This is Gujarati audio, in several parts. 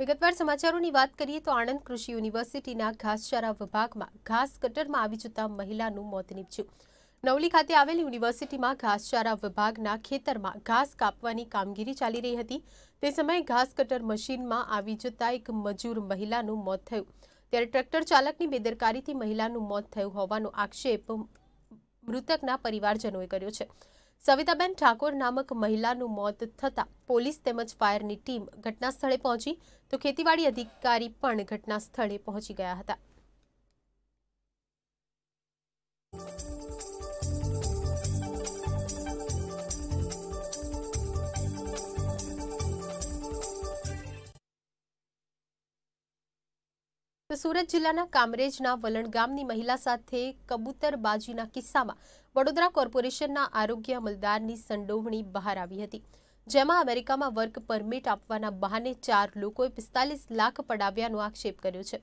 વિગતવાર સમાચારોની વાત કરીએ તો આણંદ કૃષિ યુનિવર્સિટીના ઘાસચારા વિભાગમાં ઘાસ કટરમાં આવી જતા મહિલાનું મોત નીપજ્યું નવલી ખાતે આવેલી યુનિવર્સિટીમાં ઘાસચારા વિભાગના ખેતરમાં ઘાસ કાપવાની કામગીરી ચાલી રહી હતી તે સમયે ઘાસ કટર મશીનમાં આવી જતા એક મજૂર મહિલાનું મોત થયું ત્યારે ટ્રેક્ટર ચાલકની બેદરકારીથી મહિલાનું મોત થયું હોવાનો આક્ષેપ મૃતકના પરિવારજનોએ કર્યો છે સવિતાબેન ઠાકોર નામક મહિલાનું મોત થતા પોલીસ તેમજ ફાયરની ટીમ ઘટના સ્થળે પહોંચી તો ખેતીવાડી અધિકારી પણ ઘટના સ્થળે પહોંચી ગયા હતા સુરત જિલ્લાના કામરેજના વલણ ગામની મહિલા સાથે કબૂતરબાજીના કિસ્સામાં વડોદરા કોર્પોરેશનના આરોગ્ય અમલદારની સંડોવણી બહાર આવી હતી જેમાં અમેરિકામાં વર્ક પરમિટ આપવાના બહાને ચાર લોકોએ પિસ્તાલીસ લાખ પડાવ્યાનો આક્ષેપ કર્યો છે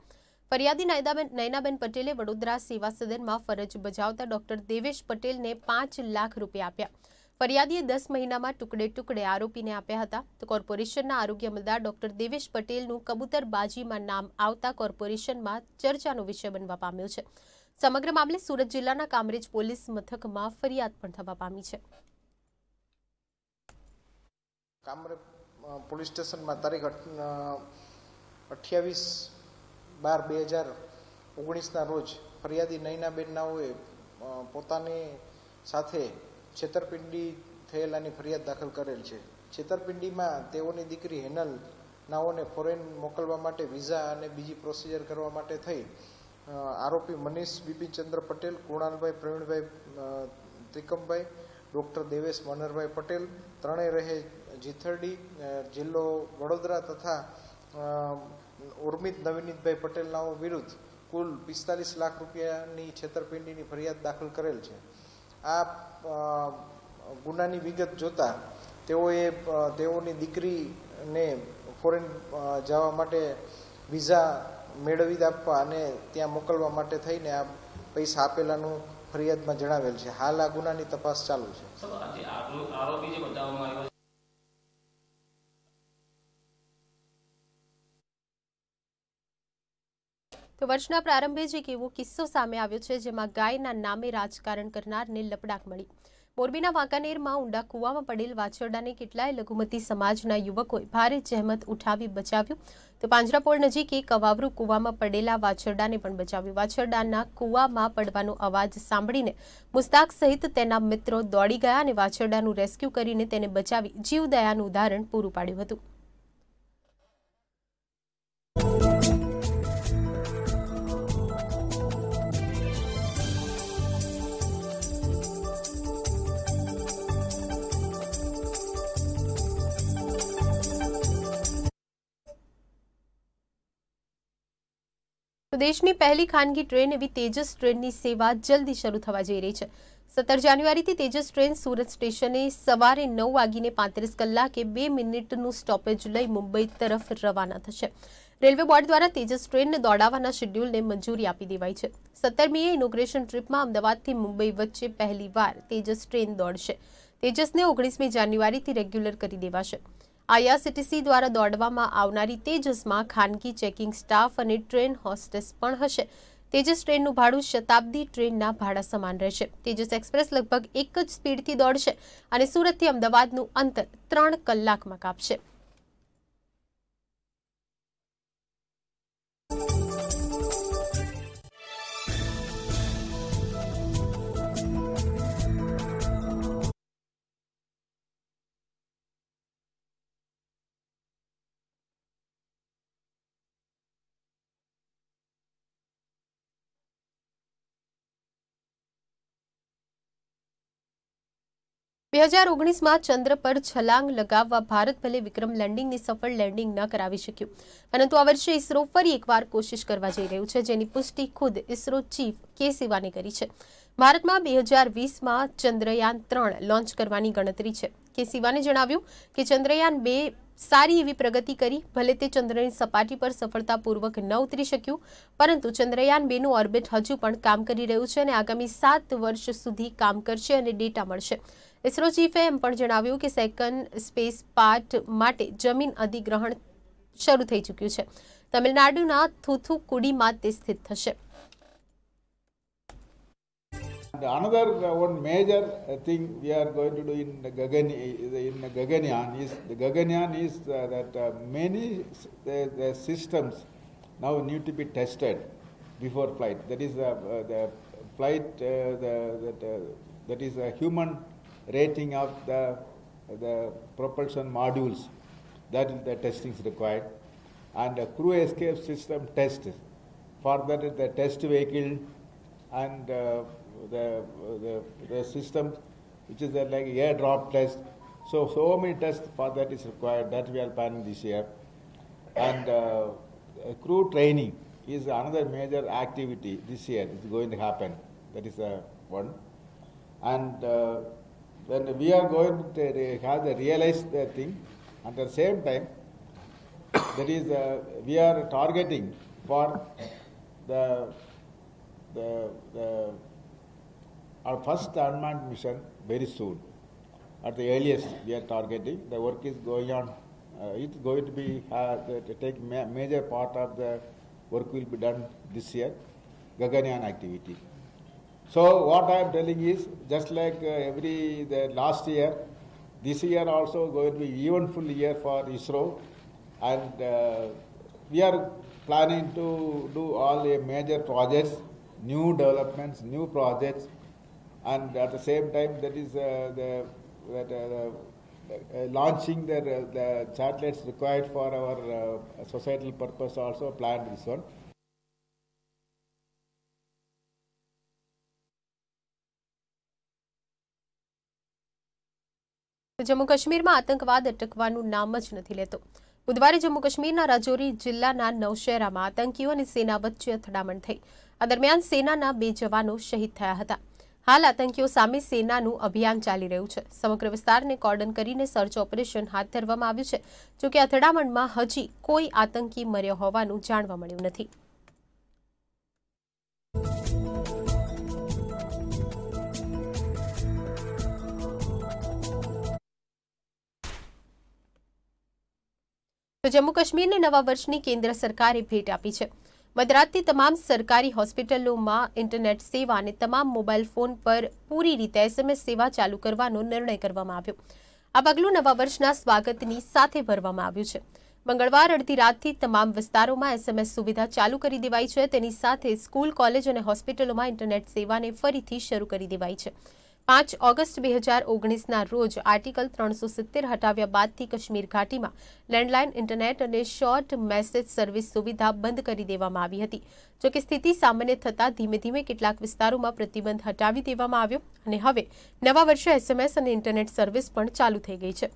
ફરિયાદી નાયદાબેન નયનાબેન પટેલે વડોદરા સેવા સદનમાં ફરજ બજાવતા ડોક્ટર દેવેશ પટેલને પાંચ લાખ રૂપિયા આપ્યા ફરિયાદીએ દસ મહિનામાં ટુકડે ટુકડે આરોપીને આપ્યા હતા તો કોર્પોરેશનના આરોગ્ય અમલદાર ડોક્ટર દેવેશ પટેલનું કબૂતરબાજીમાં નામ આવતા કોર્પોરેશનમાં ચર્ચાનો વિષય બનવા પામ્યો છે સમગ્ર મામલે સુરત જિલ્લાના કામરેજ પોલીસ મથકમાં ફરિયાદ પણ થવા પામી છે કામરેજ પોલીસ સ્ટેશનમાં તારીખ અઠ્યાવીસ બાર બે હજાર ઓગણીસના રોજ ફરિયાદી નૈનાબેન નાઓએ પોતાની સાથે છેતરપિંડી થયેલાની ફરિયાદ દાખલ કરેલ છે છેતરપિંડીમાં તેઓની દીકરી હેનલ નાઓને ફોરેન મોકલવા માટે વિઝા અને બીજી પ્રોસિજર કરવા માટે થઈ આરોપી મનીષ બિપિનચંદ્ર પટેલ કુણાલભાઈ પ્રવીણભાઈ ત્રિકમભાઈ ડૉક્ટર દેવેશ મનરભાઈ પટેલ ત્રણેય રહે જીથરડી જિલ્લો વડોદરા તથા ઉર્મિત નવીનીતભાઈ પટેલનાઓ વિરુદ્ધ કુલ પિસ્તાલીસ લાખ રૂપિયાની છેતરપિંડીની ફરિયાદ દાખલ કરેલ છે આ ગુનાની વિગત જોતા તેઓએ તેઓની દીકરીને ફોરેન જવા માટે વિઝા મેળવી આપવા અને ત્યાં મોકલવા માટે થઈને આ પૈસા આપેલાનું ફરિયાદમાં જણાવેલ છે હાલ આ ગુનાની તપાસ ચાલુ છે તો વર્ષના પ્રારંભે જ એક એવો કિસ્સો સામે આવ્યો છે જેમાં ગાયના નામે રાજકારણ કરનારને લપડાક મળી મોરબીના વાંકાનેરમાં ઊંડા કૂવામાં પડેલ વાછરડાને કેટલાય લઘુમતી સમાજના યુવકોએ ભારે જહેમત ઉઠાવી બચાવ્યું તો પાંજરાપોળ નજીક એક કવાવરૂ કુવામાં પડેલા વાછરડાને પણ બચાવ્યું વાછરડાના કુવામાં પડવાનો અવાજ સાંભળીને મુસ્તાક સહિત તેના મિત્રો દોડી ગયા અને વાછરડાનું રેસ્ક્યુ કરીને તેને બચાવી જીવદયાનું ઉદાહરણ પૂરું પાડ્યું હતું તો દેશની પહેલી ખાનગી ટ્રેન એવી તેજસ ટ્રેનની સેવા જલ્દી શરૂ થવા જઈ રહી છે સત્તર જાન્યુઆરીથી તેજસ ટ્રેન સુરત સ્ટેશને સવારે નવ વાગીને પાંત્રીસ કલાકે બે મિનિટનું સ્ટોપેજ લઈ મુંબઈ તરફ રવાના થશે રેલવે બોર્ડ દ્વારા તેજસ ટ્રેનને દોડાવવાના શેડ્યુલને મંજૂરી આપી દેવાઈ છે સત્તરમીએ ઇનોગ્રેશન ટ્રીપમાં અમદાવાદથી મુંબઈ વચ્ચે પહેલીવાર તેજસ ટ્રેન દોડશે તેજસને ઓગણીસમી જાન્યુઆરીથી રેગ્યુલર કરી દેવાશે આઈઆરસીટીસી દ્વારા દોડવામાં આવનારી તેજસમાં ખાનગી ચેકિંગ સ્ટાફ અને ટ્રેન હોસ્ટેસ પણ હશે તેજસ ટ્રેનનું ભાડું શતાબ્દી ટ્રેનના ભાડા સમાન રહેશે તેજસ એક્સપ્રેસ લગભગ એક જ સ્પીડથી દોડશે અને સુરતથી અમદાવાદનું અંતર ત્રણ કલાકમાં કાપશે બે હજાર ઓગણીસમાં ચંદ્ર પર છલાંગ લગાવવા ભારત ભલે વિક્રમ લેન્ડિંગની સફળ લેન્ડિંગ ન કરાવી શક્યું પરંતુ આ વર્ષે ઇસરો ફરી એકવાર કોશિશ કરવા જઈ રહ્યું છે જેની પુષ્ટિ ખુદ ઇસરો ચીફ કે સિવાને કરી છે ભારતમાં બે હજાર વીસમાં ચંદ્રયાન ત્રણ લોન્ચ કરવાની ગણતરી છે કે સિવાને જણાવ્યું કે ચંદ્રયાન બે સારી એવી પ્રગતિ કરી ભલે તે ચંદ્રની સપાટી પર સફળતાપૂર્વક ન ઉતરી શક્યું પરંતુ ચંદ્રયાન બેનું ઓર્બિટ હજુ પણ કામ કરી રહ્યું છે અને આગામી સાત વર્ષ સુધી કામ કરશે અને ડેટા મળશે ઇસરો ચીફે એમ પણ જણાવ્યું કે સેકન્ડ સ્પેસ પાર્ટ માટે જમીન અધિગ્રહણ શરૂ થઈ ચૂક્યું છે તમિલનાડુના થુથુકુડીમાં તે સ્થિત થશે Another one major thing we are going to do in Gagan, in Gaganyaan is the Gaganyaan is that many the, the systems now need to be tested before flight. That is the, the flight that, that, that is a human rating of the, the propulsion modules. That is the testing is required. And a crew escape system test. Further, the test vehicle and uh, the, the, the system, which is like airdrop test. So, so many tests for that is required. That we are planning this year. And uh, crew training is another major activity this year. It's going to happen. That is uh, one. And uh, when we are going to have the realized thing. At the same time, there is a, we are targeting for the, the, the our first unmanned mission very soon. At the earliest, we are targeting. The work is going on. Uh, it's going to be uh, to take ma major part of the work will be done this year. Gaganyaan activity. So what I am telling is just like uh, every the last year, this year also going to be eventful year for ISRO, and uh, we are planning to do all the major projects, new developments, new projects, and at the same time that is uh, the that, uh, uh launching the, the satellites required for our uh, societal purpose also planned this one. Jammu કાશ્મીરમાં આતંકવાદ અટકવાનું નામ જ નથી લેતો બુધવારે જમ્મુ કાશ્મીરના રાજૌરી જિલ્લાના નવશેરામાં આતંકીઓ અને સેના વચ્ચે અથડામણ થઈ આ દરમિયાન સેનાના બે જવાનો શહીદ થયા હતા હાલ આતંકીઓ સામે સેનાનું અભિયાન ચાલી રહ્યું છે સમગ્ર વિસ્તારને કોર્ડન કરીને સર્ચ ઓપરેશન હાથ ધરવામાં આવ્યું છે જોકે અથડામણમાં હજી કોઈ આતંકી મર્યો હોવાનું જાણવા મળ્યું નથી તો જમ્મુ કાશ્મીરને નવા વર્ષની કેન્દ્ર સરકારે ભેટ આપી છે મધરાતથી તમામ સરકારી હોસ્પિટલોમાં ઇન્ટરનેટ સેવા અને તમામ મોબાઈલ ફોન પર પૂરી રીતે એસએમએસ સેવા ચાલુ કરવાનો નિર્ણય કરવામાં આવ્યો આ પગલું નવા વર્ષના સ્વાગતની સાથે ભરવામાં આવ્યું છે મંગળવાર અડધી રાતથી તમામ વિસ્તારોમાં એસએમએસ સુવિધા ચાલુ કરી દેવાઈ છે તેની સાથે સ્કૂલ કોલેજ અને હોસ્પિટલોમાં ઇન્ટરનેટ સેવાને ફરીથી શરૂ કરી દેવાઈ છે પાંચ ઓગસ્ટ બે હજાર ઓગણીસના રોજ આર્ટિકલ ત્રણસો સિત્તેર હટાવ્યા બાદથી કાશ્મીર ઘાટીમાં લેન્ડલાઇન ઇન્ટરનેટ અને શોર્ટ મેસેજ સર્વિસ સુવિધા બંધ કરી દેવામાં આવી હતી જોકે સ્થિતિ સામાન્ય થતાં ધીમે ધીમે કેટલાક વિસ્તારોમાં પ્રતિબંધ હટાવી દેવામાં આવ્યો અને હવે નવા વર્ષે એસએમએસ અને ઇન્ટરનેટ સર્વિસ પણ ચાલુ થઈ ગઈ છે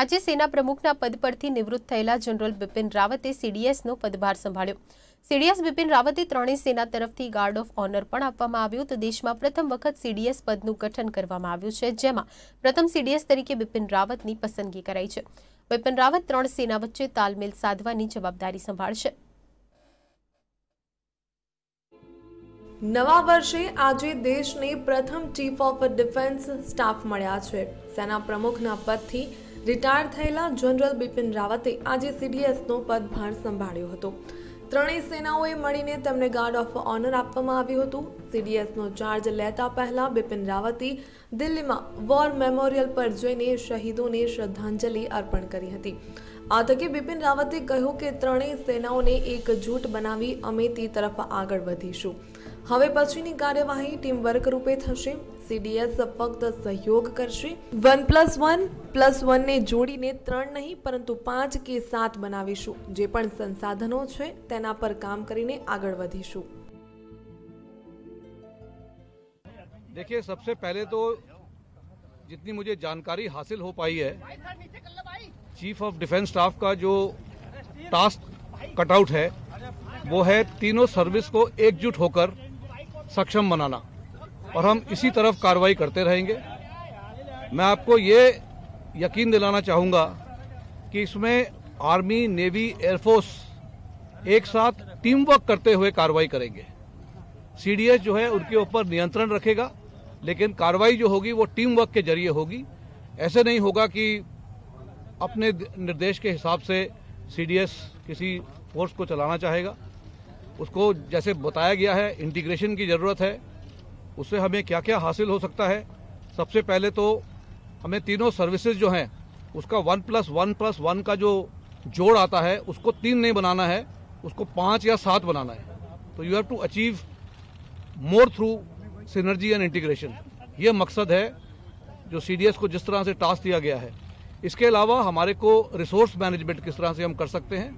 આજે સેના પ્રમુખના પદ પરથી નિવૃત્ત થયેલા જનરલ બિપિન રાવતે સીડીએસનો પદભાર સંભાળ્યો સીડીએસ બિપિન રાવતે ત્રણેય સેના તરફથી ગાર્ડ ઓફ ઓનર પણ આપવામાં આવ્યું તો દેશમાં પ્રથમ વખત સીડીએસ પદનું ગઠન કરવામાં આવ્યું છે જેમાં પ્રથમ સીડીએસ તરીકે બિપિન રાવતની પસંદગી કરાઈ છે બિપિન રાવત ત્રણ સેના વચ્ચે તાલમેલ સાધવાની જવાબદારી સંભાળશે નવા વર્ષે આજે દેશને પ્રથમ ચીફ ઓફ ડિફેન્સ સ્ટાફ મળ્યા છે સેના પ્રમુખના પદથી રિટાયર થયેલા જનરલ બિપિન રાવતે આજે સીડીએસનો પદભાર સંભાળ્યો હતો ત્રણેય સેનાઓએ મળીને તેમને ગાર્ડ ઓફ ઓનર આપવામાં આવ્યું હતું સીડીએસનો ચાર્જ લેતા પહેલા બિપિન રાવતે દિલ્હીમાં વોર મેમોરિયલ પર જઈને શહીદોને શ્રદ્ધાંજલિ અર્પણ કરી હતી આ તકે બિપિન રાવતે કહ્યું કે ત્રણેય સેનાઓને એકજૂટ બનાવી અમે તે તરફ આગળ વધીશું હવે પછીની કાર્યવાહી ટીમ વર્ક રૂપે થશે સીડીએસ ફક્ત સહયોગ કરશે વન પ્લસ વન પ્લસ વનને જોડીને ત્રણ નહીં પરંતુ પાંચ કે સાત બનાવીશું જે પણ સંસાધનો છે તેના પર કામ કરીને આગળ વધીશું देखिए सबसे पहले तो जितनी मुझे जानकारी हासिल हो पाई है चीफ ऑफ डिफेंस स्टाफ का जो टास्क कटआउट है वो है तीनों सर्विस को एकजुट होकर सक्षम बनाना और हम इसी तरफ कार्रवाई करते रहेंगे मैं आपको ये यकीन दिलाना चाहूँगा कि इसमें आर्मी नेवी एयरफोर्स एक साथ टीम वर्क करते हुए कार्रवाई करेंगे सीडीएस जो है उनके ऊपर नियंत्रण रखेगा लेकिन कार्रवाई जो होगी वो टीम वर्क के जरिए होगी ऐसे नहीं होगा कि अपने निर्देश के हिसाब से सीडीएस किसी फोर्स को चलाना चाहेगा उसको जैसे बताया गया है इंटीग्रेशन की ज़रूरत है उससे हमें क्या क्या हासिल हो सकता है सबसे पहले तो हमें तीनों सर्विसेज जो हैं उसका one plus one plus one का जो जोड़ आता है उसको तीन नहीं बनाना है उसको पाँच या सात बनाना है तो you have to achieve more through synergy and integration ये मकसद है जो सी को जिस तरह से टास्क दिया गया है इसके अलावा हमारे को रिसोर्स मैनेजमेंट किस तरह से हम कर सकते हैं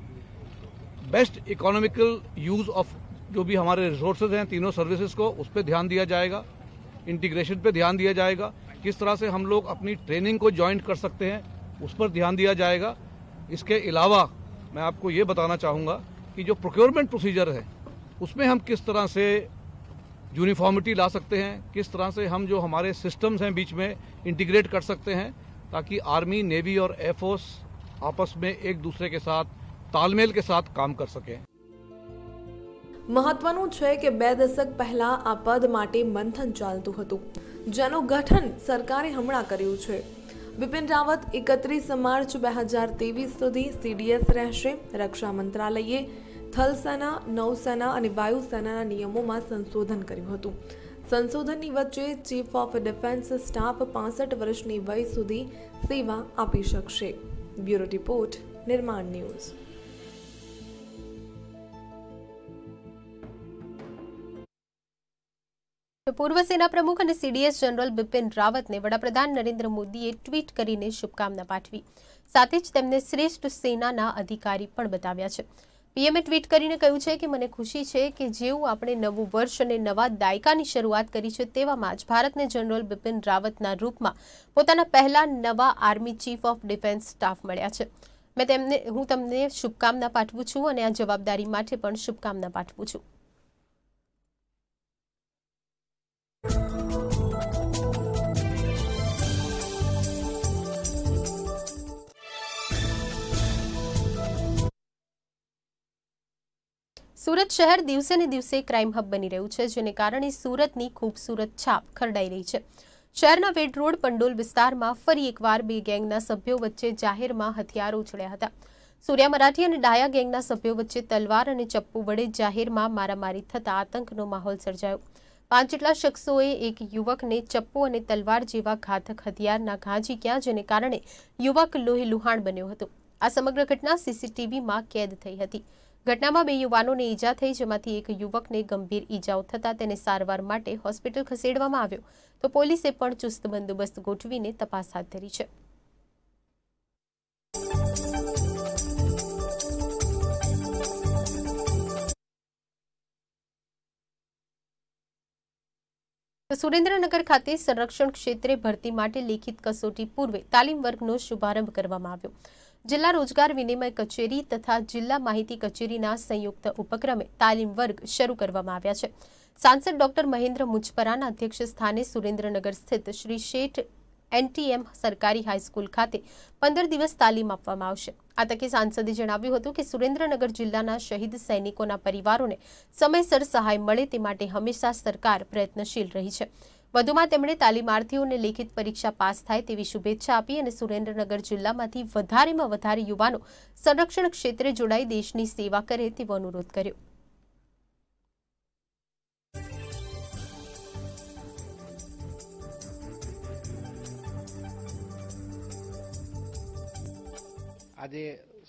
बेस्ट इकोनॉमिकल यूज़ ऑफ जो भी हमारे रिसोर्सेज हैं तीनों सर्विसेज को उस पर ध्यान दिया जाएगा इंटीग्रेशन पे ध्यान दिया जाएगा किस तरह से हम लोग अपनी ट्रेनिंग को ज्वाइंट कर सकते हैं उस पर ध्यान दिया जाएगा इसके अलावा मैं आपको ये बताना चाहूँगा कि जो प्रोक्योरमेंट प्रोसीजर है उसमें हम किस तरह से यूनिफॉर्मिटी ला सकते हैं किस तरह से हम जो हमारे सिस्टम्स हैं बीच में इंटीग्रेट कर सकते हैं ताकि आर्मी नेवी और एयरफोर्स आपस में एक दूसरे के साथ તાલમેલ के साथ काम कर सकें મહત્વનું છે કે બે દશક પહેલા આ પદ માટે મંથન ચાલતું હતું જેનું ગઠન સરકારે હમણાં કર્યું છે બિપિન રાવત એકત્રીસ માર્ચ બે હજાર ત્રેવીસ સુધી સીડીએસ રહેશે રક્ષા મંત્રાલયે થલસેના નૌસેના અને વાયુસેનાના નિયમોમાં સંશોધન કર્યું હતું સંશોધનની વચ્ચે ચીફ ઓફ ડિફેન્સ સ્ટાફ પાસઠ વર્ષની વય સુધી સેવા આપી શકશે બ્યુરો રિપોર્ટ નિર્માણ ન્યૂઝ પૂર્વ સેના પ્રમુખ અને સીડીએસ જનરલ બિપિન રાવતને વડાપ્રધાન નરેન્દ્ર મોદીએ ટ્વીટ કરીને શુભકામના પાઠવી સાથે જ તેમને શ્રેષ્ઠ સેનાના અધિકારી પણ બતાવ્યા છે પીએમએ ટ્વીટ કરીને કહ્યું છે કે મને ખુશી છે કે જેવું આપણે નવું વર્ષ અને નવા દાયકાની શરૂઆત કરી છે તેવામાં જ ભારતને જનરલ બિપિન રાવતના રૂપમાં પોતાના પહેલા નવા army chief of defence staff મળ્યા છે મેં તેમને હું તમને શુભકામના પાઠવું છું અને આ જવાબદારી માટે પણ શુભકામના પાઠવું છું સુરત શહેર દિવસે ને દિવસે ક્રાઇમ હબ બની રહ્યું છે જેને કારણે સુરતની ખૂબસૂરત છાપ ખરડાઈ રહી છે શહેરના વેડ રોડ પંડોલ વિસ્તારમાં ફરી એકવાર બે ગેંગના સભ્યો વચ્ચે જાહેરમાં હથિયારો ઉછળ્યા હતા સૂર્યા મરાઠી અને ડાયા ગેંગના સભ્યો વચ્ચે તલવાર અને ચપ્પુ વડે જાહેરમાં મારામારી થતાં આતંકનો માહોલ સર્જાયો પાંચ જેટલા શખ્સોએ એક યુવકને ચપ્પુ અને તલવાર જેવા ઘાતક હથિયારના ઘાંઝી ઝીક્યા જેને કારણે યુવક લોહી લુહાણ બન્યો હતો આ સમગ્ર ઘટના સીસીટીવીમાં કેદ થઈ હતી ઘટનામાં બે યુવાનોને ઈજા થઈ જેમાંથી એક યુવકને ગંભીર ઈજાઓ થતાં તેને સારવાર માટે હોસ્પિટલ ખસેડવામાં આવ્યો તો પોલીસે પણ ચુસ્ત બંદોબસ્ત ગોઠવીને તપાસ હાથ ધરી છે સુરેન્દ્રનગર ખાતે સંરક્ષણ ક્ષેત્રે ભરતી માટે લેખિત કસોટી પૂર્વે તાલીમ વર્ગનો શુભારંભ કરવામાં આવ્યો જિલ્લા રોજગાર વિનિમય કચેરી તથા જિલ્લા માહિતી કચેરીના સંયુક્ત ઉપક્રમે તાલીમ વર્ગ શરૂ કરવામાં આવ્યા છે સાંસદ ડોક્ટર મહેન્દ્ર મુજપરાના અધ્યક્ષ સ્થાને સુરેન્દ્રનગર સ્થિત શ્રી શેઠ એનટીએમ સરકારી હાઈસ્કૂલ ખાતે પંદર દિવસ તાલીમ આપવામાં આવશે આ તકે સાંસદે જણાવ્યું હતું કે સુરેન્દ્રનગર જિલ્લાના શહીદ સૈનિકોના પરિવારોને સમયસર સહાય મળે તે માટે હંમેશા સરકાર પ્રયત્નશીલ રહી છે વધુમાં તેમણે તાલીમાર્થીઓને લેખિત પરીક્ષા પાસ થાય તેવી શુભેચ્છા આપી અને સુરેન્દ્રનગર જિલ્લામાંથી વધારેમાં વધારે યુવાનો સંરક્ષણ ક્ષેત્રે જોડાઈ દેશની સેવા કરે તેવો અનુરોધ કર્યો આજે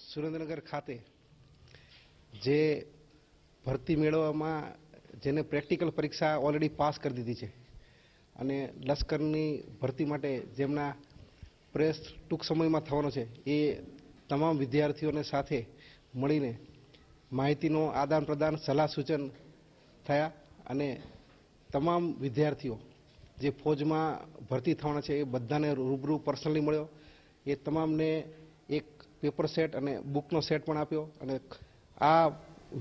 સુરેન્દ્રનગર ખાતે જે ભરતી મેળવવામાં જેને પ્રેક્ટિકલ પરીક્ષા ઓલરેડી પાસ કરી દીધી છે અને લશ્કરની ભરતી માટે જેમના પ્રેસ ટૂંક સમયમાં થવાનો છે એ તમામ વિદ્યાર્થીઓને સાથે મળીને માહિતીનો આદાન પ્રદાન સલાહ સૂચન થયા અને તમામ વિદ્યાર્થીઓ જે ફોજમાં ભરતી થવાના છે એ બધાને રૂબરૂ પર્સનલી મળ્યો એ તમામને એક પેપર સેટ અને બુકનો સેટ પણ આપ્યો અને આ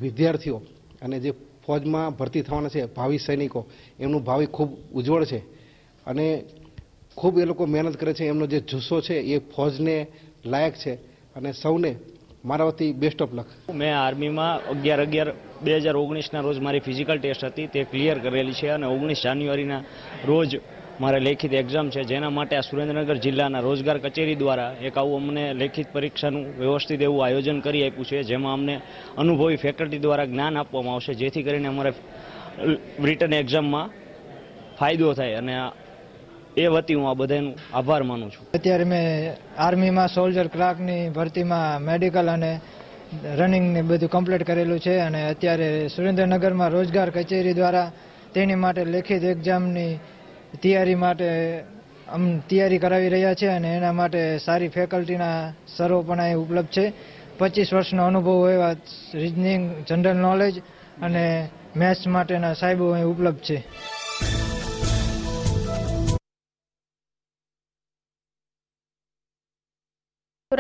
વિદ્યાર્થીઓ અને જે ફોજમાં ભરતી થવાના છે ભાવિ સૈનિકો એમનું ભાવિ ખૂબ ઉજ્જવળ છે અને ખૂબ એ લોકો મહેનત કરે છે એમનો જે જુસ્સો છે એ ફોજને લાયક છે અને સૌને મારા વતી બેસ્ટ ઓફ લક મેં આર્મીમાં અગિયાર અગિયાર બે હજાર ઓગણીસના રોજ મારી ફિઝિકલ ટેસ્ટ હતી તે ક્લિયર કરેલી છે અને ઓગણીસ જાન્યુઆરીના રોજ મારે લેખિત એક્ઝામ છે જેના માટે આ સુરેન્દ્રનગર જિલ્લાના રોજગાર કચેરી દ્વારા એક આવું અમને લેખિત પરીક્ષાનું વ્યવસ્થિત એવું આયોજન કરી આપ્યું છે જેમાં અમને અનુભવી ફેકલ્ટી દ્વારા જ્ઞાન આપવામાં આવશે જેથી કરીને અમારે રિટર્ન એક્ઝામમાં ફાયદો થાય અને એ વતી હું આ બધાનું આભાર માનું છું અત્યારે મેં આર્મીમાં સોલ્જર ક્લાર્કની ભરતીમાં મેડિકલ અને રનિંગને બધું કમ્પ્લીટ કરેલું છે અને અત્યારે સુરેન્દ્રનગરમાં રોજગાર કચેરી દ્વારા તેની માટે લેખિત એક્ઝામની તૈયારી માટે આમ તૈયારી કરાવી રહ્યા છે અને એના માટે સારી ફેકલ્ટીના સરો પણ અહીં ઉપલબ્ધ છે પચીસ વર્ષનો અનુભવ એવા રિઝનિંગ જનરલ નોલેજ અને મેથ્સ માટેના સાહેબો અહીં ઉપલબ્ધ છે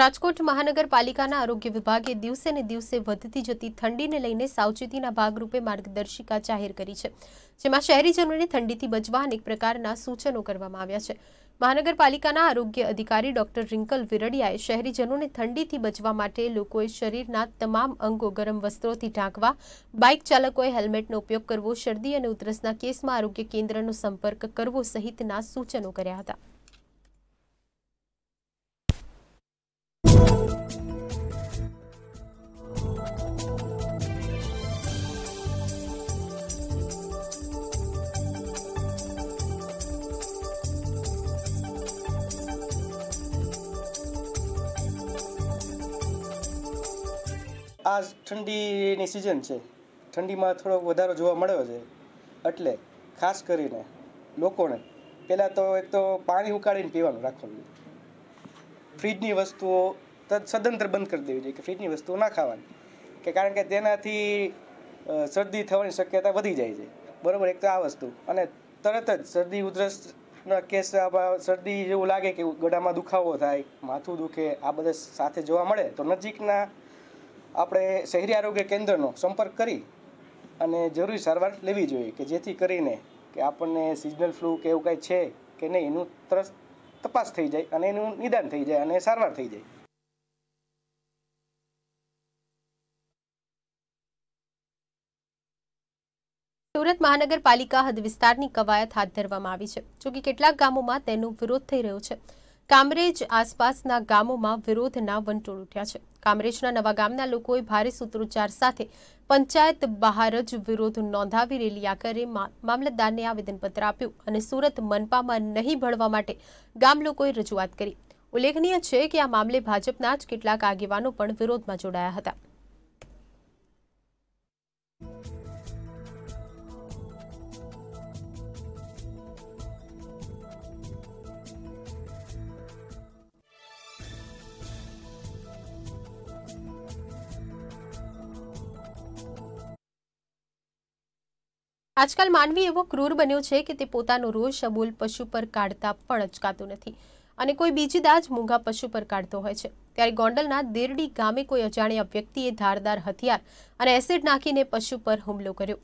રાજકોટ મહાનગરપાલિકાના આરોગ્ય વિભાગે દિવસે ને દિવસે વધતી જતી ઠંડીને લઈને સાવચેતીના ભાગરૂપે માર્ગદર્શિકા જાહેર કરી છે જેમાં શહેરીજનોને ઠંડીથી બચવા અનેક પ્રકારના સૂચનો કરવામાં આવ્યા છે મહાનગરપાલિકાના આરોગ્ય અધિકારી ડોક્ટર રિંકલ વિરડિયાએ શહેરીજનોને ઠંડીથી બચવા માટે લોકોએ શરીરના તમામ અંગો ગરમ વસ્ત્રોથી ઢાંકવા બાઇક ચાલકોએ હેલ્મેટનો ઉપયોગ કરવો શરદી અને ઉધરસના કેસમાં આરોગ્ય કેન્દ્રનો સંપર્ક કરવો સહિતના સૂચનો કર્યા હતા આ ઠંડીની સિઝન છે ઠંડીમાં થોડો વધારો જોવા મળ્યો છે એટલે ખાસ કરીને લોકોને પહેલાં તો એક તો પાણી ઉકાળીને પીવાનું રાખવાનું ફ્રીજની વસ્તુઓ તદ સદંતર બંધ કરી દેવી જોઈએ કે ફ્રીજની વસ્તુઓ ના ખાવાની કે કારણ કે તેનાથી શરદી થવાની શક્યતા વધી જાય છે બરાબર એક તો આ વસ્તુ અને તરત જ શરદી ઉધરસના કેસ શરદી જેવું લાગે કે ગળામાં દુખાવો થાય માથું દુખે આ બધા સાથે જોવા મળે તો નજીકના આપણે શહેરી આરોગ્ય કેન્દ્રનો સંપર્ક કરી અને જરૂરી સારવાર લેવી જોઈએ કે જેથી કરીને કે આપણને સિઝનલ ફ્લૂ કે એવું કાંઈ છે કે નહીં એનું તરત તપાસ થઈ જાય અને એનું નિદાન થઈ જાય અને સારવાર થઈ જાય સુરત મહાનગરપાલિકા હદ વિસ્તારની કવાયત હાથ ધરવામાં આવી છે જોકે કેટલાક ગામોમાં તેનો વિરોધ થઈ રહ્યો છે કામરેજ આસપાસના ગામોમાં વિરોધના વંટોળ ઉઠ્યા છે કામરેજના નવા ગામના લોકોએ ભારે સૂત્રોચ્ચાર સાથે પંચાયત બહાર જ વિરોધ નોંધાવી રેલી આકરે મામલતદારને આવેદનપત્ર આપ્યું અને સુરત મનપામાં નહીં ભળવા માટે ગામ લોકોએ રજૂઆત કરી ઉલ્લેખનીય છે કે આ મામલે ભાજપના જ કેટલાક આગેવાનો પણ વિરોધમાં જોડાયા હતા આજકાલ માનવી એવો ક્રૂર બન્યો છે કે તે પોતાનો રોષ અબોલ પશુ પર કાઢતા પણ અચકાતું નથી અને કોઈ બીજી દાજ મૂંગા પશુ પર કાઢતો હોય છે ત્યારે ગોંડલના દેરડી ગામે કોઈ અજાણ્યા વ્યક્તિએ ધારદાર હથિયાર અને એસિડ નાખીને પશુ પર હુમલો કર્યો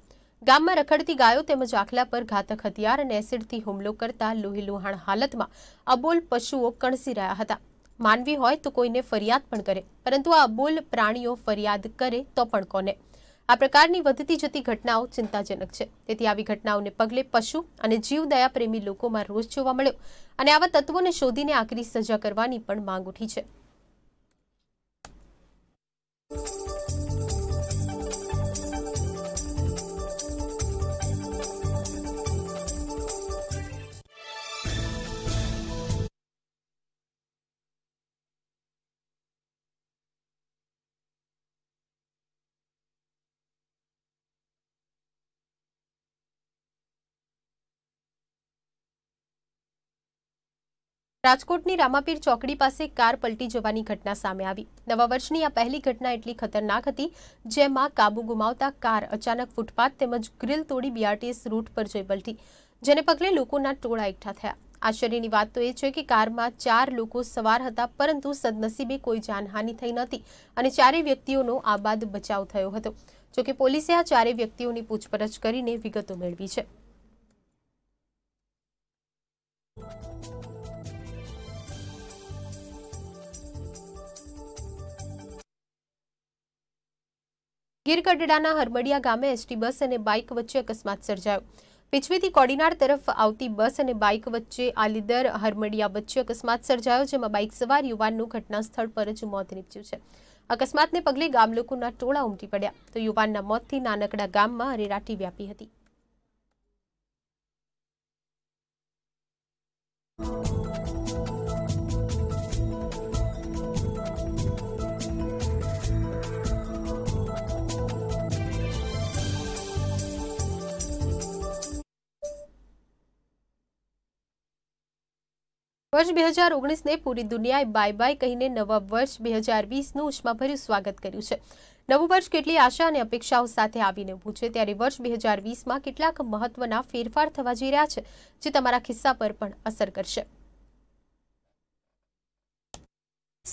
ગામમાં રખડતી ગાયો તેમજ આખલા પર ઘાતક હથિયાર અને એસિડથી હુમલો કરતા લોહીલુહાણ હાલતમાં અબોલ પશુઓ કણસી રહ્યા હતા માનવી હોય તો કોઈને ફરિયાદ પણ કરે પરંતુ આ અબોલ પ્રાણીઓ ફરિયાદ કરે તો પણ કોને આ પ્રકારની વધતી જતી ઘટનાઓ ચિંતાજનક છે તેથી આવી ઘટનાઓને પગલે પશુ અને જીવદયા પ્રેમી લોકોમાં રોષ જોવા મળ્યો અને આવા તત્વોને શોધીને આકરી સજા કરવાની પણ માંગ ઉઠી છે રાજકોટની રામાપીર ચોકડી પાસે કાર પલટી જવાની ઘટના સામે આવી નવા વર્ષની આ પહેલી ઘટના એટલી ખતરનાક હતી જેમાં કાબુ ગુમાવતા કાર અચાનક ફૂટપાથ તેમજ ગ્રીલ તોડી બીઆરટીએસ રૂટ પર જઈ પલટી જેને પગલે લોકોના ટોળા એકઠા થયા આશ્ચર્યની વાત તો એ છે કે કારમાં ચાર લોકો સવાર હતા પરંતુ સદનસીબે કોઈ જાનહાની થઈ નહોતી અને ચારેય વ્યક્તિઓનો આબાદ બચાવ થયો હતો જોકે પોલીસે આ ચારેય વ્યક્તિઓની પૂછપરછ કરીને વિગતો મેળવી છે ગીરગઢડાના હરબડિયા ગામે એસટી બસ અને બાઇક વચ્ચે અકસ્માત સર્જાયો પીછવીથી કોડીનાર તરફ આવતી બસ અને બાઇક વચ્ચે આલીદર હરમડિયા વચ્ચે અકસ્માત સર્જાયો જેમાં બાઇક સવાર યુવાનનું ઘટના સ્થળ પર જ મોત નીપજ્યું છે અકસ્માતને પગલે ગામ લોકોના ટોળા ઉમટી પડ્યા તો યુવાનના મોતથી નાનકડા ગામમાં અરેરાટી વ્યાપી હતી વર્ષ બે હજાર ઓગણીસને પૂરી દુનિયાએ બાય બાય કહીને નવા વર્ષ બે હજાર વીસનું ઉષ્માભર્યું સ્વાગત કર્યું છે નવું વર્ષ કેટલી આશા અને અપેક્ષાઓ સાથે આવીને ઊભું છે ત્યારે વર્ષ બે હજાર વીસમાં કેટલાક મહત્વના ફેરફાર થવા જઈ રહ્યા છે જે તમારા ખિસ્સા પર પણ અસર કરશે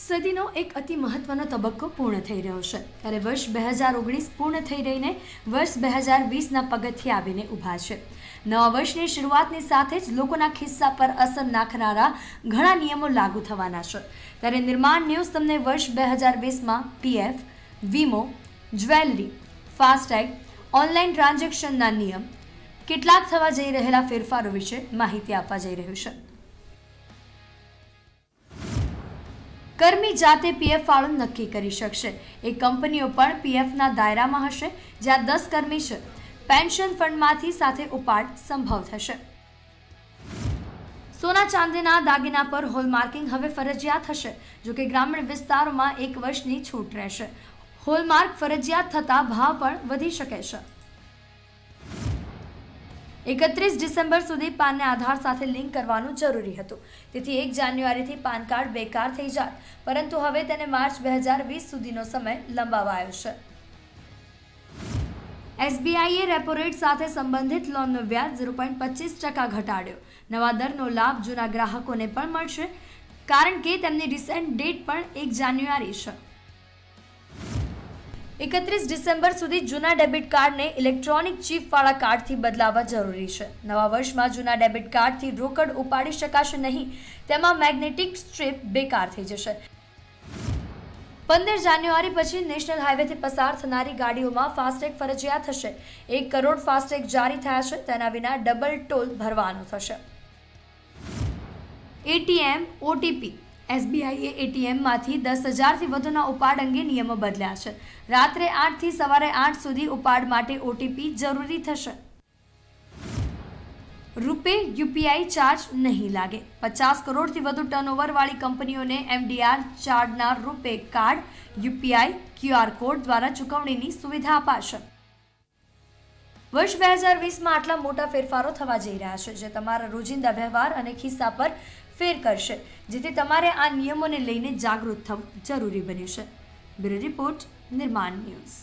સદીનો એક અતિ મહત્વનો તબક્કો પૂર્ણ થઈ રહ્યો છે ત્યારે વર્ષ બે હજાર ઓગણીસ પૂર્ણ થઈ રહીને વર્ષ બે હજાર વીસના પગથિયા આવીને ઊભા છે નવા વર્ષની શરૂઆતની સાથે જ લોકોના ખિસ્સા પર અસર નાખનારા ઘણા નિયમો લાગુ થવાના છે ત્યારે નિર્માણ ન્યૂઝ તમને વર્ષ બે હજાર વીસમાં પીએફ વીમો જ્વેલરી ફાસ્ટટેગ ઓનલાઈન ટ્રાન્ઝેક્શનના નિયમ કેટલાક થવા જઈ રહેલા ફેરફારો વિશે માહિતી આપવા જઈ રહ્યું છે કર્મી જાતે પીએફ ફાળો નક્કી કરી શકશે એ કંપનીઓ પણ પીએફના દાયરામાં હશે જ્યાં દસ કર્મી છે પેન્શન ફંડમાંથી સાથે ઉપાડ સંભવ થશે સોના ચાંદીના દાગીના પર હોલમાર્કિંગ હવે ફરજિયાત હશે જોકે ગ્રામીણ વિસ્તારોમાં એક વર્ષની છૂટ રહેશે હોલમાર્ક ફરજિયાત થતાં ભાવ પણ વધી શકે છે એકત્રીસ ડિસેમ્બર સુધી પાનને આધાર સાથે લિંક કરવાનું જરૂરી હતું તેથી એક જાન્યુઆરીથી પાન કાર્ડ બેકાર થઈ જાત પરંતુ હવે તેને માર્ચ બે હજાર વીસ સુધીનો સમય લંબાવાયો છે એસબીઆઈએ રેપો રેટ સાથે સંબંધિત લોનનો વ્યાજ ઝીરો પોઈન્ટ પચીસ ટકા ઘટાડ્યો નવા દરનો લાભ જૂના ગ્રાહકોને પણ મળશે કારણ કે તેમની રિસેન્ટ ડેટ પણ એક જાન્યુઆરી છે એકત્રીસ ડિસેમ્બર સુધી જૂના ડેબિટ કાર્ડને ઇલેક્ટ્રોનિક ચીપવાળા કાર્ડથી બદલાવવા જરૂરી છે નવા વર્ષમાં જૂના ડેબિટ કાર્ડથી રોકડ ઉપાડી શકાશે નહીં તેમાં મેગ્નેટિક સ્ટ્રીપ બેકાર થઈ જશે પંદર જાન્યુઆરી પછી નેશનલ હાઈવેથી પસાર થનારી ગાડીઓમાં ફાસ્ટેગ ફરજિયાત થશે એક કરોડ ફાસ્ટેગ જારી થયા છે તેના વિના ડબલ ટોલ ભરવાનો થશે એટીએમ ઓટીપી એસબીઆઈએ એટીએમમાંથી દસ હજારથી વધુના ઉપાડ અંગે નિયમો બદલ્યા છે રાત્રે આઠથી સવારે આઠ સુધી ઉપાડ માટે ઓટીપી જરૂરી થશે રૂપે યુપીઆઈ ચાર્જ નહીં લાગે પચાસ કરોડથી વધુ ટર્નઓવરવાળી કંપનીઓને એમડીઆર ચાર્જના રૂપે કાર્ડ યુપીઆઈ ક્યુઆર કોડ દ્વારા ચૂકવણીની સુવિધા અપાશે વર્ષ બે હજાર વીસમાં આટલા મોટા ફેરફારો થવા જઈ રહ્યા છે જે તમારા રોજિંદા વ્યવહાર અને ખિસ્સા પર ફેર કરશે જેથી તમારે આ નિયમોને લઈને જાગૃત થવું જરૂરી બન્યું છે બ્યુરો રિપોર્ટ નિર્માણ ન્યૂઝ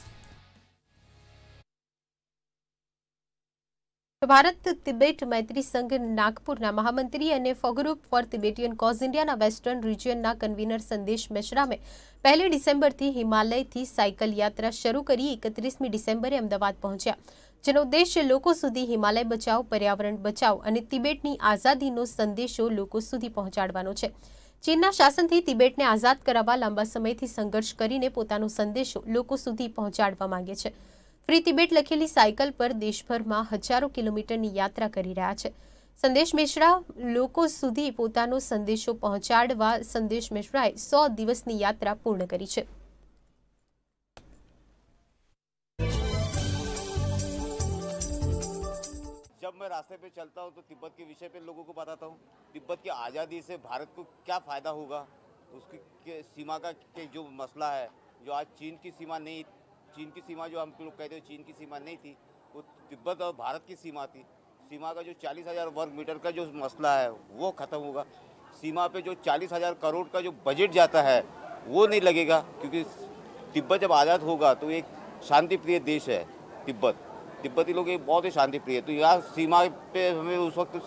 ભારત તિબેટ મૈત્રી સંઘ નાગપુરના મહામંત્રી અને ફો ફોર તિબેટિયન કોઝ ઇન્ડિયાના વેસ્ટર્ન રિજિયનના કન્વીનર સંદેશ મિશ્રામે પહેલી ડિસેમ્બરથી હિમાલયથી સાયકલ યાત્રા શરૂ કરી એકત્રીસમી ડિસેમ્બરે અમદાવાદ પહોંચ્યા જેનો ઉદ્દેશ્ય લોકો સુધી હિમાલય બચાવ પર્યાવરણ બચાવ અને તિબેટની આઝાદીનો સંદેશો લોકો સુધી પહોંચાડવાનો છે ચીનના શાસનથી તિબેટને આઝાદ કરાવવા લાંબા સમયથી સંઘર્ષ કરીને પોતાનો સંદેશો લોકો સુધી પહોંચાડવા માંગે છે प्रीतिबेट लखेली साइकल पर देशभर में हजारों किलोमीटर की यात्रा कर रहा है संदेश मिश्रा लोग सुधी पोता संदेशों पहुंचाड़वा संदेश मिश्राए सौ दिवस की यात्रा पूर्ण करी है जब मैं रास्ते पे चलता हूँ तो तिब्बत के विषय पे लोगों को बताता हूँ तिब्बत की आज़ादी से भारत को क्या फ़ायदा होगा उसकी सीमा का जो मसला है जो आज चीन की सीमा नहीं चीन की सीमा जो हम लोग कहते हैं चीन की सीमा नहीं थी वो तिब्बत और भारत की सीमा थी सीमा का जो चालीस हज़ार वर्ग मीटर का जो मसला है वो ख़त्म होगा सीमा पे जो चालीस हज़ार करोड़ का जो बजट जाता है वो नहीं लगेगा क्योंकि तिब्बत जब आज़ाद होगा तो एक शांति प्रिय देश है तिब्बत तिब्बती लोग बहुत ही शांति प्रिय तो यहाँ सीमा पे हमें उस वक्त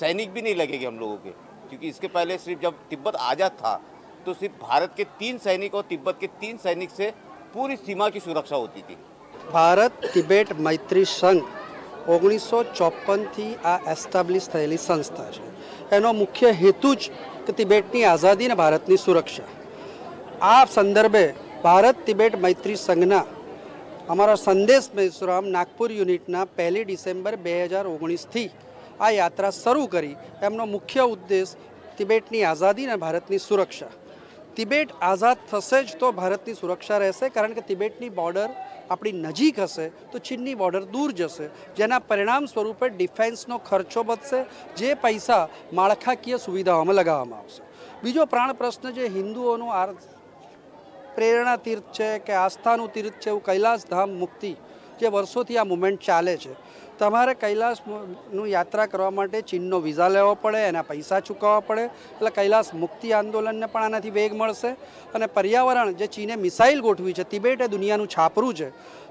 सैनिक भी नहीं लगेंगे हम लोगों के क्योंकि इसके पहले सिर्फ जब तिब्बत आज़ाद था तो सिर्फ भारत के तीन सैनिक और तिब्बत के तीन सैनिक से पूरी सीमा की सुरक्षा होती थी भारत तिब्बत मैत्री संघ 1954 थी आ एस्टैब्लिश થયેલી संस्था છે એનો મુખ્ય હેતુ જ કે તિબેટની આઝાદી અને ભારતની સુરક્ષા આ સંદર્ભે ભારત તિબેટ મૈત્રી સંગના અમારા સંદેશ મેસરામ Nagpur યુનિટના 1 ડિસેમ્બર 2019 થી આ યાત્રા શરૂ કરી તેમનો મુખ્ય ઉદ્દેશ તિબેટની આઝાદી અને ભારતની સુરક્ષા તિબેટ આઝાદ થશે જ તો ભારતની સુરક્ષા રહેશે કારણ કે તિબેટની બોર્ડર આપણી નજીક હશે તો ચીનની બોર્ડર દૂર જશે જેના પરિણામ સ્વરૂપે ડિફેન્સનો ખર્ચો વધશે જે પૈસા માળખાકીય સુવિધાઓમાં લગાવવામાં આવશે બીજો પ્રાણ પ્રશ્ન જે હિન્દુઓનું આ પ્રેરણા તીર્થ છે કે આસ્થાનું તીર્થ છે એવું કૈલાસ ધામ મુક્તિ જે વર્ષોથી આ મુમેન્ટ ચાલે છે તમારે કૈલાસનું યાત્રા કરવા માટે ચીનનો વિઝા લેવો પડે એના પૈસા ચૂકવવા પડે એટલે કૈલાસ મુક્તિ આંદોલનને પણ આનાથી વેગ મળશે અને પર્યાવરણ જે ચીને મિસાઇલ ગોઠવી છે તિબેટ એ દુનિયાનું છાપરું છે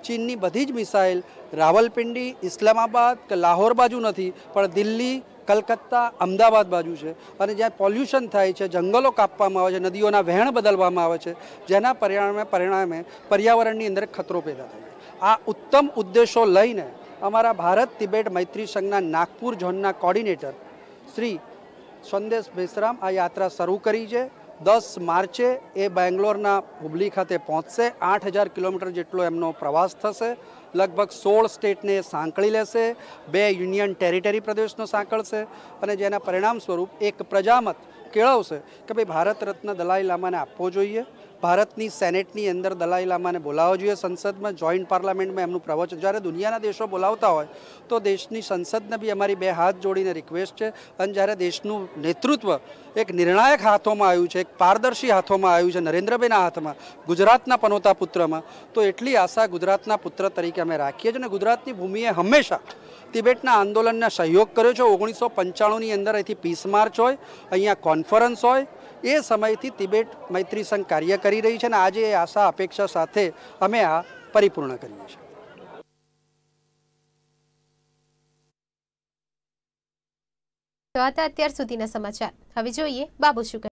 ચીનની બધી જ મિસાઇલ રાવલપિંડી ઇસ્લામાબાદ કે લાહોર બાજુ નથી પણ દિલ્હી કલકત્તા અમદાવાદ બાજુ છે અને જ્યાં પોલ્યુશન થાય છે જંગલો કાપવામાં આવે છે નદીઓના વહેણ બદલવામાં આવે છે જેના પરિણામે પરિણામે પર્યાવરણની અંદર ખતરો પેદા થાય છે આ ઉત્તમ ઉદ્દેશો લઈને અમારા ભારત તિબેટ મૈત્રી સંગના નાગપુર ઝોન ના કોઓર્ડિનેટર શ્રી સંદેશ બેસરામ આ યાત્રા શરૂ કરી છે 10 માર્ચે એ બેંગ્લોર ના પુબલી ખાતે પહોંચશે 8000 કિલોમીટર જેટલો એમનો પ્રવાસ થશે લગભગ 16 સ્ટેટ ને સાંકળી લેશે બે યુનિયન ટેરિટરી પ્રદેશો ને સાંકળશે અને જેના પરિણામ સ્વરૂપ એક પ્રજામત કેળવશે કે ભાઈ ભારત રત્ન દલાઈ લામા ને આપવો જોઈએ ભારતની સેનેટની અંદર દલાઈ લામાને બોલાવવા જોઈએ સંસદમાં જોઈન્ટ પાર્લામેન્ટમાં એમનું પ્રવચન જ્યારે દુનિયાના દેશો બોલાવતા હોય તો દેશની સંસદને બી અમારી બે હાથ જોડીને રિક્વેસ્ટ છે અને જ્યારે દેશનું નેતૃત્વ એક નિર્ણાયક હાથોમાં આવ્યું છે એક પારદર્શી હાથોમાં આવ્યું છે નરેન્દ્રભાઈના હાથમાં ગુજરાતના પનોતા પુત્રમાં તો એટલી આશા ગુજરાતના પુત્ર તરીકે અમે રાખીએ છીએ અને ગુજરાતની ભૂમિએ હંમેશા તિબેટના આંદોલનને સહયોગ કર્યો છે ઓગણીસો પંચાણુંની અંદર અહીંથી પીસ માર્ચ હોય અહીંયા કોન્ફરન્સ હોય એ સમયથી તિબેટ મૈત્રી સંઘ કાર્ય કરી રહી છે અને આજે એ આશા અપેક્ષા સાથે અમે આ પરિપૂર્ણ કરીએ છીએ તો હતા અત્યાર સુધીના સમાચાર હવે જોઈએ બાબુ શું